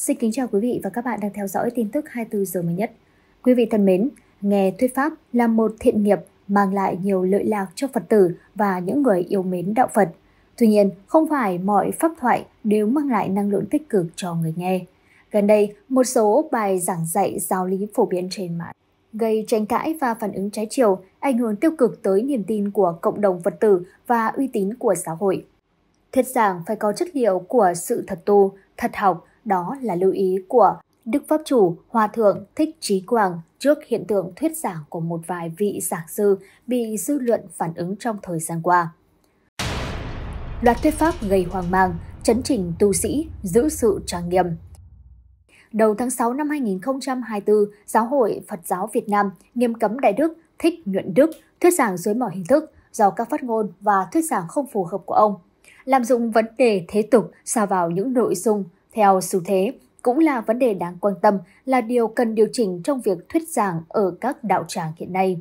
Xin kính chào quý vị và các bạn đang theo dõi tin tức 24 giờ mới nhất. Quý vị thân mến, nghe thuyết pháp là một thiện nghiệp mang lại nhiều lợi lạc cho Phật tử và những người yêu mến đạo Phật. Tuy nhiên, không phải mọi pháp thoại đều mang lại năng lượng tích cực cho người nghe. Gần đây, một số bài giảng dạy giáo lý phổ biến trên mạng gây tranh cãi và phản ứng trái chiều, ảnh hưởng tiêu cực tới niềm tin của cộng đồng Phật tử và uy tín của giáo hội. Thuyết giảng phải có chất liệu của sự thật tu, thật học, đó là lưu ý của Đức Pháp Chủ Hòa Thượng Thích Trí Quảng trước hiện tượng thuyết giảng của một vài vị giảng sư bị dư luận phản ứng trong thời gian qua. Loạt thuyết pháp gây hoang mang, chấn chỉnh tu sĩ, giữ sự trang nghiêm. Đầu tháng 6 năm 2024, Giáo hội Phật giáo Việt Nam nghiêm cấm đại đức Thích Nhuận Đức thuyết giảng dưới mọi hình thức do các phát ngôn và thuyết giảng không phù hợp của ông. Làm dụng vấn đề thế tục xa vào những nội dung theo xu thế, cũng là vấn đề đáng quan tâm là điều cần điều chỉnh trong việc thuyết giảng ở các đạo tràng hiện nay.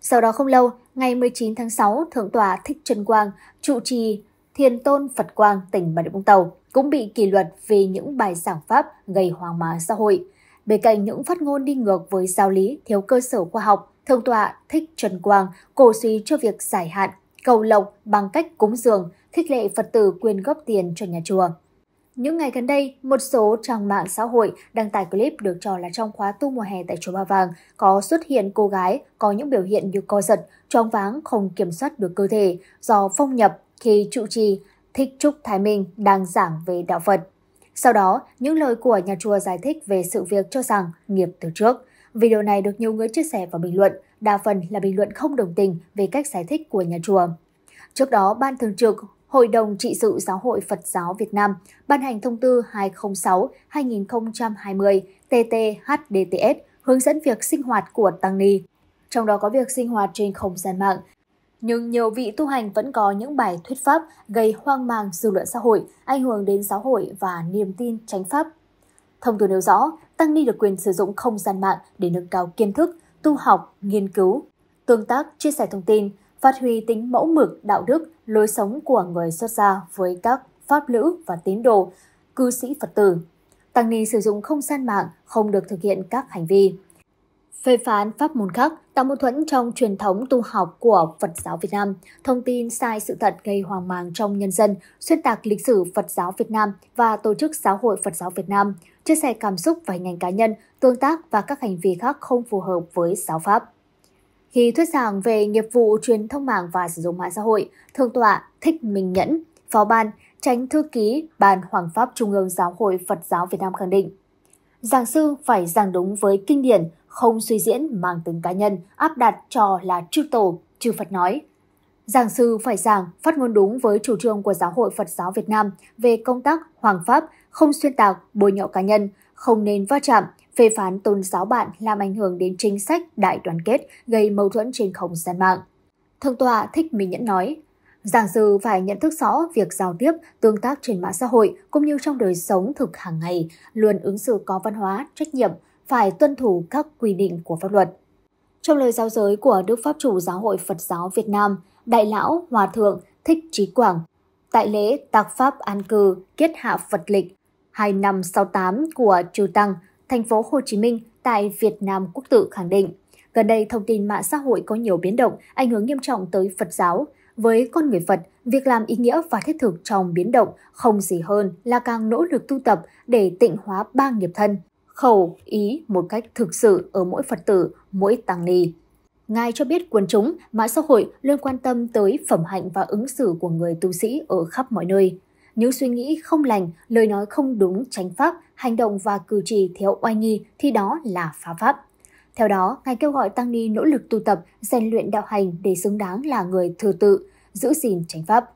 Sau đó không lâu, ngày 19 tháng 6, Thượng tọa Thích Trân Quang, trụ trì Thiền Tôn Phật Quang, tỉnh Bà Rịa Vũng Tàu cũng bị kỷ luật vì những bài giảng pháp gây hoang má xã hội. Bên cạnh những phát ngôn đi ngược với giáo lý thiếu cơ sở khoa học, Thượng tọa Thích Trần Quang cổ suy cho việc giải hạn, cầu lộc bằng cách cúng dường, khích lệ Phật tử quyên góp tiền cho nhà chùa. Những ngày gần đây, một số trang mạng xã hội đăng tải clip được cho là trong khóa tu mùa hè tại chùa Ba Vàng có xuất hiện cô gái có những biểu hiện như co giật, choáng váng không kiểm soát được cơ thể do phong nhập khi trụ trì Thích Trúc Thái Minh đang giảng về đạo Phật. Sau đó, những lời của nhà chùa giải thích về sự việc cho rằng nghiệp từ trước. Video này được nhiều người chia sẻ và bình luận, đa phần là bình luận không đồng tình về cách giải thích của nhà chùa. Trước đó, Ban Thường trực Hội đồng trị sự Giáo hội Phật giáo Việt Nam ban hành thông tư 206-2020 TTHDTS hướng dẫn việc sinh hoạt của tăng ni, trong đó có việc sinh hoạt trên không gian mạng. Nhưng nhiều vị tu hành vẫn có những bài thuyết pháp gây hoang mang dư luận xã hội, ảnh hưởng đến giáo hội và niềm tin tránh pháp. Thông tư nêu rõ, tăng ni được quyền sử dụng không gian mạng để nâng cao kiến thức, tu học, nghiên cứu, tương tác, chia sẻ thông tin, phát huy tính mẫu mực, đạo đức, lối sống của người xuất gia với các pháp lữ và tín đồ, cư sĩ Phật tử. Tăng ni sử dụng không gian mạng, không được thực hiện các hành vi. Phê phán pháp môn khác tạo mâu thuẫn trong truyền thống tu học của Phật giáo Việt Nam, thông tin sai sự thật gây hoang mang trong nhân dân, xuyên tạc lịch sử Phật giáo Việt Nam và tổ chức giáo hội Phật giáo Việt Nam, chia sẻ cảm xúc và hình ảnh cá nhân, tương tác và các hành vi khác không phù hợp với giáo pháp. Khi thuyết giảng về nghiệp vụ truyền thông mạng và sử dụng mạng xã hội, Thượng tọa Thích Minh Nhẫn, Phó ban, tránh thư ký Ban Hoàng pháp Trung ương Giáo hội Phật giáo Việt Nam khẳng định, giảng sư phải giảng đúng với kinh điển, không suy diễn mang từng cá nhân, áp đặt cho là chư tổ, chư Phật nói. Giảng sư phải giảng, phát ngôn đúng với chủ trương của Giáo hội Phật giáo Việt Nam về công tác hoàng pháp, không xuyên tạc, bôi nhọ cá nhân, không nên va chạm, phê phán tôn giáo bạn làm ảnh hưởng đến chính sách đại đoàn kết gây mâu thuẫn trên không gian mạng. Thượng tọa Thích Minh Nhẫn nói, Giảng sư phải nhận thức rõ việc giao tiếp, tương tác trên mạng xã hội cũng như trong đời sống thực hàng ngày, luôn ứng xử có văn hóa, trách nhiệm, phải tuân thủ các quy định của pháp luật. Trong lời giáo giới của Đức Pháp Chủ Giáo hội Phật giáo Việt Nam, Đại lão Hòa Thượng Thích Trí Quảng, tại lễ Tạc Pháp An Cư kết Hạ Phật Lịch 2568 của Chu Tăng, thành phố Hồ Chí Minh tại Việt Nam Quốc tự khẳng định, gần đây thông tin mạng xã hội có nhiều biến động, ảnh hưởng nghiêm trọng tới Phật giáo. Với con người Phật, việc làm ý nghĩa và thiết thực trong biến động không gì hơn là càng nỗ lực tu tập để tịnh hóa ba nghiệp thân, khẩu, ý một cách thực sự ở mỗi Phật tử, mỗi tăng ni. Ngài cho biết quần chúng, mạng xã hội luôn quan tâm tới phẩm hạnh và ứng xử của người tu sĩ ở khắp mọi nơi. Những suy nghĩ không lành, lời nói không đúng tránh pháp, hành động và cử chỉ thiếu oai nghi thì đó là phá pháp. Theo đó, Ngài kêu gọi Tăng Ni nỗ lực tu tập, rèn luyện đạo hành để xứng đáng là người thừa tự, giữ gìn tránh pháp.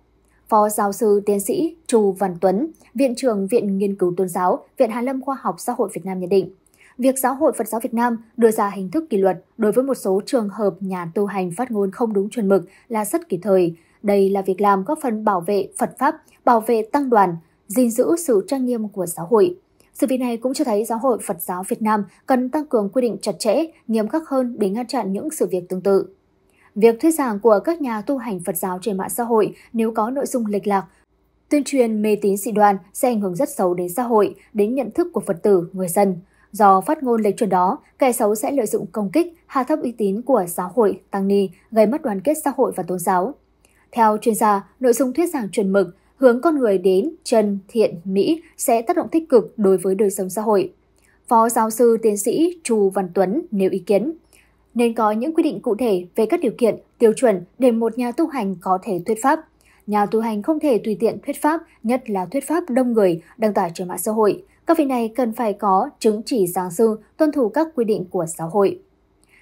Phó giáo sư tiến sĩ Trù Văn Tuấn, Viện trưởng Viện Nghiên cứu Tôn giáo, Viện Hàn Lâm Khoa học Xã hội Việt Nam nhận định, việc Giáo hội Phật giáo Việt Nam đưa ra hình thức kỷ luật đối với một số trường hợp nhà tu hành phát ngôn không đúng chuẩn mực là rất kịp thời, đây là việc làm góp phần bảo vệ Phật Pháp, bảo vệ tăng đoàn, gìn giữ sự trang nghiêm của giáo hội. Sự việc này cũng cho thấy Giáo hội Phật giáo Việt Nam cần tăng cường quy định chặt chẽ, nghiêm khắc hơn để ngăn chặn những sự việc tương tự. Việc thuyết giảng của các nhà tu hành Phật giáo trên mạng xã hội nếu có nội dung lệch lạc, tuyên truyền mê tín dị đoan sẽ ảnh hưởng rất xấu đến xã hội, đến nhận thức của Phật tử, người dân. Do phát ngôn lệch chuẩn đó, kẻ xấu sẽ lợi dụng công kích, hạ thấp uy tín của giáo hội, tăng ni, gây mất đoàn kết xã hội và tôn giáo. Theo chuyên gia, nội dung thuyết giảng chuẩn mực hướng con người đến chân thiện mỹ sẽ tác động tích cực đối với đời sống xã hội. Phó giáo sư tiến sĩ Chu Văn Tuấn nêu ý kiến nên có những quy định cụ thể về các điều kiện, tiêu chuẩn để một nhà tu hành có thể thuyết pháp. Nhà tu hành không thể tùy tiện thuyết pháp, nhất là thuyết pháp đông người, đăng tải trên mạng xã hội. Các vị này cần phải có chứng chỉ giáo sư, tuân thủ các quy định của xã hội.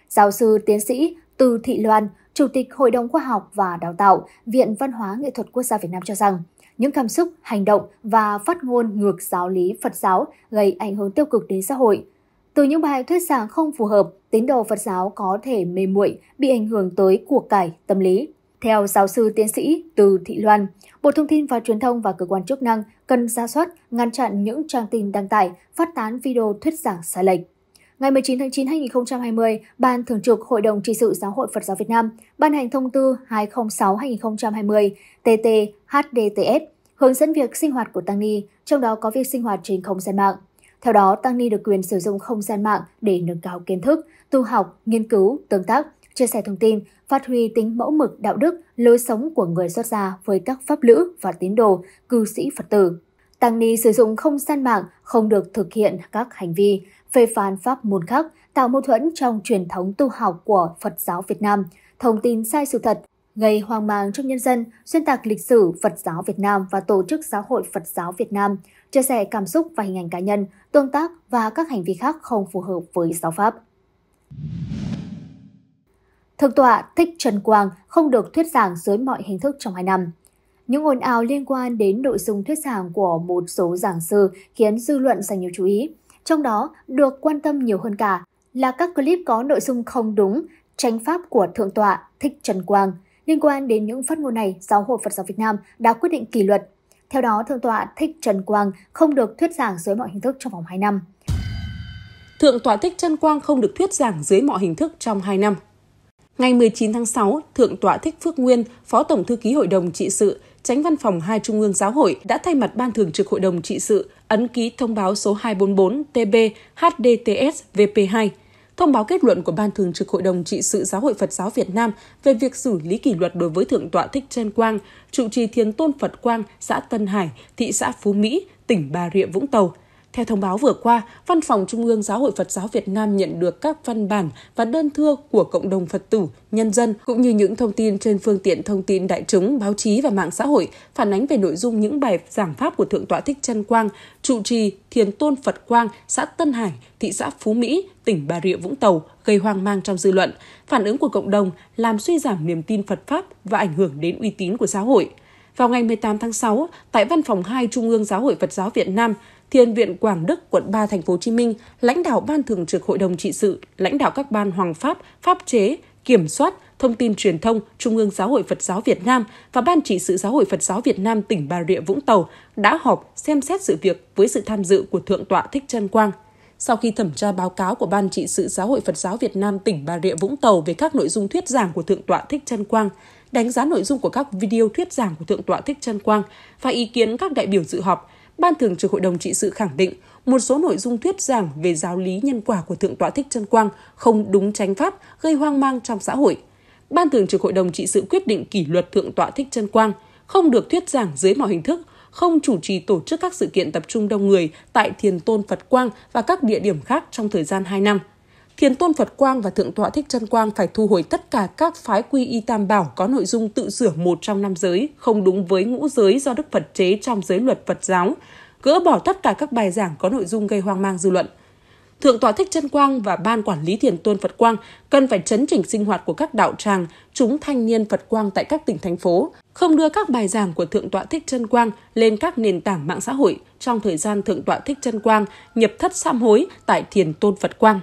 Giáo sư tiến sĩ từ Thị Loan, Chủ tịch Hội đồng Khoa học và Đào tạo Viện Văn hóa Nghệ thuật Quốc gia Việt Nam cho rằng, những cảm xúc, hành động và phát ngôn ngược giáo lý Phật giáo gây ảnh hưởng tiêu cực đến xã hội. Từ những bài thuyết giảng không phù hợp, tín đồ Phật giáo có thể mê muội, bị ảnh hưởng tới cuộc cải tâm lý. Theo giáo sư tiến sĩ Từ Thị Loan, Bộ Thông tin và Truyền thông và cơ quan chức năng cần ra soát, ngăn chặn những trang tin đăng tải, phát tán video thuyết giảng sai lệch ngày 19 tháng 9 2020, Ban Thường trực Hội đồng trị sự Giáo hội Phật giáo Việt Nam ban hành thông tư 206-2020 TT HDTS hướng dẫn việc sinh hoạt của tăng ni, trong đó có việc sinh hoạt trên không gian mạng. Theo đó, tăng ni được quyền sử dụng không gian mạng để nâng cao kiến thức, tu học, nghiên cứu, tương tác, chia sẻ thông tin, phát huy tính mẫu mực đạo đức, lối sống của người xuất gia với các pháp lữ và tín đồ, cư sĩ Phật tử. Tăng ni sử dụng không gian mạng không được thực hiện các hành vi phê phán pháp môn khác, tạo mâu thuẫn trong truyền thống tu học của Phật giáo Việt Nam, thông tin sai sự thật, gây hoang mang trong nhân dân, xuyên tạc lịch sử Phật giáo Việt Nam và tổ chức giáo hội Phật giáo Việt Nam, chia sẻ cảm xúc và hình ảnh cá nhân, tương tác và các hành vi khác không phù hợp với giáo pháp. Thượng tọa Thích Trần Quang không được thuyết giảng dưới mọi hình thức trong hai năm. Những ồn ào liên quan đến nội dung thuyết giảng của một số giảng sư khiến dư luận dành nhiều chú ý. Trong đó, được quan tâm nhiều hơn cả là các clip có nội dung không đúng, tránh pháp của Thượng tọa Thích Trần Quang. Liên quan đến những phát ngôn này, Giáo hội Phật giáo Việt Nam đã quyết định kỷ luật. Theo đó, Thượng tọa Thích Trần Quang không được thuyết giảng dưới mọi hình thức trong vòng 2 năm. Thượng tọa Thích Trần Quang không được thuyết giảng dưới mọi hình thức trong 2 năm. Ngày 19 tháng 6, Thượng tọa Thích Phước Nguyên, Phó Tổng Thư ký Hội đồng Trị sự, Tránh Văn phòng hai Trung ương Giáo hội đã thay mặt Ban Thường trực Hội đồng trị sự ấn ký thông báo số 244 TB HDTS VP2 thông báo kết luận của Ban Thường trực Hội đồng Trị sự Giáo hội Phật giáo Việt Nam về việc xử lý kỷ luật đối với Thượng tọa Thích Trân Quang, trụ trì Thiền Tôn Phật Quang, xã Tân Hải, thị xã Phú Mỹ, tỉnh Bà Rịa Vũng Tàu – theo thông báo vừa qua, Văn phòng Trung ương Giáo hội Phật giáo Việt Nam nhận được các văn bản và đơn thư của cộng đồng Phật tử, nhân dân cũng như những thông tin trên phương tiện thông tin đại chúng, báo chí và mạng xã hội phản ánh về nội dung những bài giảng pháp của Thượng tọa Thích Trân Quang, trụ trì Thiền Tôn Phật Quang, xã Tân Hải, thị xã Phú Mỹ, tỉnh Bà Rịa Vũng Tàu gây hoang mang trong dư luận, phản ứng của cộng đồng làm suy giảm niềm tin Phật pháp và ảnh hưởng đến uy tín của giáo hội. Vào ngày 18 tháng 6, tại Văn phòng 2 Trung ương Giáo hội Phật giáo Việt Nam, Thiền viện Quảng Đức, quận 3, thành phố Hồ Chí Minh, lãnh đạo ban thường trực hội đồng trị sự, lãnh đạo các ban hoàng pháp, pháp chế, kiểm soát, thông tin truyền thông, Trung ương Giáo hội Phật giáo Việt Nam và Ban trị sự Giáo hội Phật giáo Việt Nam tỉnh Bà Rịa Vũng Tàu đã họp xem xét sự việc với sự tham dự của Thượng tọa Thích Chân Quang. Sau khi thẩm tra báo cáo của Ban trị sự Giáo hội Phật giáo Việt Nam tỉnh Bà Rịa Vũng Tàu về các nội dung thuyết giảng của Thượng tọa Thích Chân Quang, đánh giá nội dung của các video thuyết giảng của Thượng tọa Thích Chân Quang và ý kiến các đại biểu dự họp, Ban Thường trực Hội đồng Trị sự khẳng định một số nội dung thuyết giảng về giáo lý nhân quả của Thượng tọa Thích Trân Quang không đúng tránh pháp, gây hoang mang trong xã hội. Ban Thường trực Hội đồng Trị sự quyết định kỷ luật Thượng tọa Thích Trân Quang, không được thuyết giảng dưới mọi hình thức, không chủ trì tổ chức các sự kiện tập trung đông người tại Thiền Tôn Phật Quang và các địa điểm khác trong thời gian 2 năm – Thiền Tôn Phật Quang và Thượng Tọa Thích chân Quang phải thu hồi tất cả các phái quy y tam bảo có nội dung tự sửa một trong năm giới, không đúng với ngũ giới do Đức Phật chế trong giới luật Phật giáo, gỡ bỏ tất cả các bài giảng có nội dung gây hoang mang dư luận. Thượng tọa Thích chân Quang và Ban Quản lý Thiền Tôn Phật Quang cần phải chấn chỉnh sinh hoạt của các đạo tràng, chúng thanh niên Phật Quang tại các tỉnh, thành phố, không đưa các bài giảng của Thượng tọa Thích chân Quang lên các nền tảng mạng xã hội trong thời gian Thượng tọa Thích chân Quang nhập thất sam hối tại Thiền Tôn Phật Quang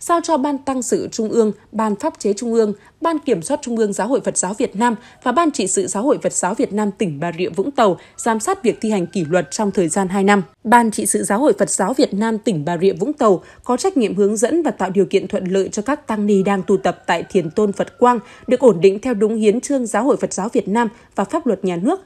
giao cho Ban Tăng sự Trung ương, Ban Pháp chế Trung ương, Ban Kiểm soát Trung ương Giáo hội Phật giáo Việt Nam và Ban trị sự Giáo hội Phật giáo Việt Nam tỉnh Bà Rịa Vũng Tàu giám sát việc thi hành kỷ luật trong thời gian 2 năm. Ban trị sự Giáo hội Phật giáo Việt Nam tỉnh Bà Rịa Vũng Tàu có trách nhiệm hướng dẫn và tạo điều kiện thuận lợi cho các tăng ni đang tu tập tại Thiền Tôn Phật Quang được ổn định theo đúng hiến trương Giáo hội Phật giáo Việt Nam và pháp luật nhà nước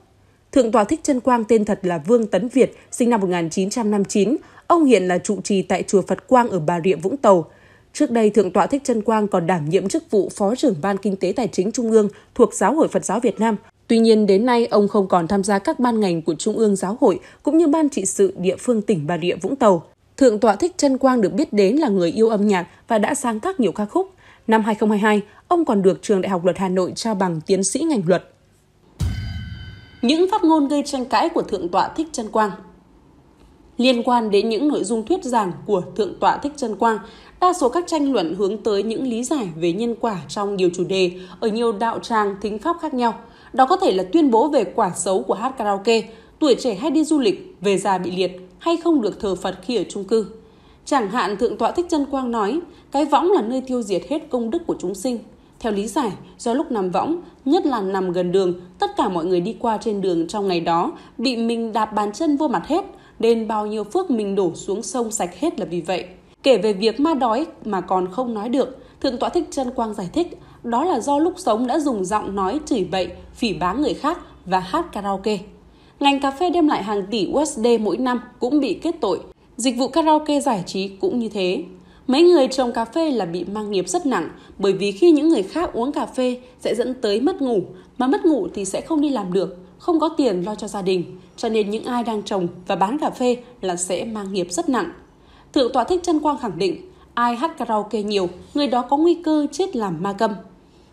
Thượng tọa Thích Trân Quang tên thật là Vương Tấn Việt, sinh năm 1959. Ông hiện là trụ trì tại chùa Phật Quang ở Bà Rịa Vũng Tàu. Trước đây, Thượng tọa Thích Trân Quang còn đảm nhiệm chức vụ Phó trưởng Ban Kinh tế Tài chính Trung ương thuộc Giáo hội Phật giáo Việt Nam. Tuy nhiên, đến nay, ông không còn tham gia các ban ngành của Trung ương Giáo hội cũng như Ban trị sự địa phương tỉnh Bà Rịa Vũng Tàu. Thượng tọa Thích Trân Quang được biết đến là người yêu âm nhạc và đã sáng tác nhiều ca khúc. Năm 2022, ông còn được Trường Đại học Luật Hà Nội trao bằng tiến sĩ ngành luật. Những phát ngôn gây tranh cãi của Thượng tọa Thích Trân Quang – liên quan đến những nội dung thuyết giảng của Thượng tọa Thích Trân Quang. Đa số các tranh luận hướng tới những lý giải về nhân quả trong nhiều chủ đề ở nhiều đạo tràng thính pháp khác nhau. Đó có thể là tuyên bố về quả xấu của hát karaoke, tuổi trẻ hay đi du lịch, về già bị liệt hay không được thờ Phật khi ở chung cư. Chẳng hạn Thượng tọa Thích Trân Quang nói, cái võng là nơi tiêu diệt hết công đức của chúng sinh. Theo lý giải, do lúc nằm võng, nhất là nằm gần đường, tất cả mọi người đi qua trên đường trong ngày đó bị mình đạp bàn chân vô mặt hết – nên bao nhiêu phước mình đổ xuống sông sạch hết là vì vậy. Kể về việc ma đói mà còn không nói được, Thượng tọa Thích Trân Quang giải thích đó là do lúc sống đã dùng giọng nói chửi bậy, phỉ báng người khác và hát karaoke. Ngành cà phê đem lại hàng tỷ USD mỗi năm cũng bị kết tội. Dịch vụ karaoke giải trí cũng như thế. Mấy người trồng cà phê là bị mang nghiệp rất nặng bởi vì khi những người khác uống cà phê sẽ dẫn tới mất ngủ, mà mất ngủ thì sẽ không đi làm được, không có tiền lo cho gia đình, cho nên những ai đang trồng và bán cà phê là sẽ mang nghiệp rất nặng. Thượng tọa Thích chân Quang khẳng định, ai hát karaoke nhiều, người đó có nguy cơ chết làm ma câm.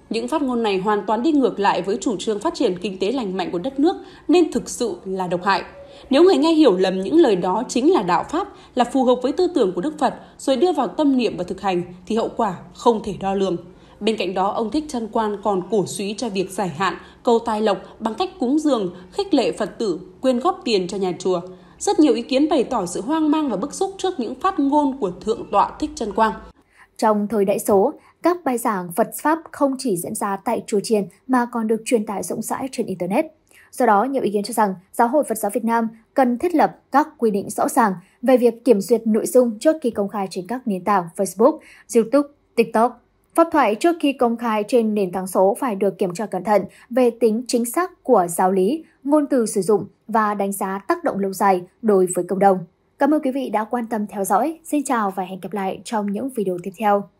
Những phát ngôn này hoàn toàn đi ngược lại với chủ trương phát triển kinh tế lành mạnh của đất nước nên thực sự là độc hại. Nếu người nghe hiểu lầm những lời đó chính là đạo Pháp, là phù hợp với tư tưởng của Đức Phật rồi đưa vào tâm niệm và thực hành thì hậu quả không thể đo lường. Bên cạnh đó, ông Thích Trân Quan còn cổ suý cho việc giải hạn, cầu tài lộc bằng cách cúng dường, khích lệ Phật tử, quyên góp tiền cho nhà chùa. Rất nhiều ý kiến bày tỏ sự hoang mang và bức xúc trước những phát ngôn của Thượng tọa Thích Trân Quang. Trong thời đại số, các bài giảng Phật Pháp không chỉ diễn ra tại chùa chiền mà còn được truyền tải rộng rãi trên Internet. Do đó, nhiều ý kiến cho rằng Giáo hội Phật giáo Việt Nam cần thiết lập các quy định rõ ràng về việc kiểm duyệt nội dung trước khi công khai trên các nền tảng Facebook, YouTube, TikTok, Pháp thoại trước khi công khai trên nền tảng số phải được kiểm tra cẩn thận về tính chính xác của giáo lý, ngôn từ sử dụng và đánh giá tác động lâu dài đối với cộng đồng. Cảm ơn quý vị đã quan tâm theo dõi. Xin chào và hẹn gặp lại trong những video tiếp theo.